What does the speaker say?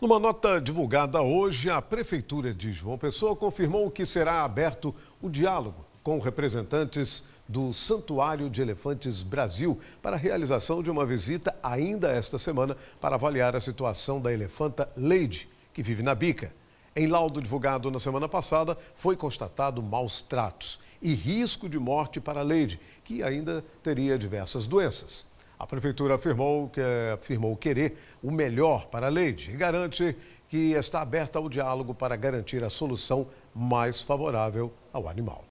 Numa nota divulgada hoje, a Prefeitura de João Pessoa confirmou que será aberto o diálogo com representantes do Santuário de Elefantes Brasil para a realização de uma visita ainda esta semana para avaliar a situação da elefanta Lady, que vive na bica. Em laudo divulgado na semana passada, foi constatado maus tratos e risco de morte para Lady, que ainda teria diversas doenças. A prefeitura afirmou, que, afirmou querer o melhor para a Leide e garante que está aberta ao diálogo para garantir a solução mais favorável ao animal.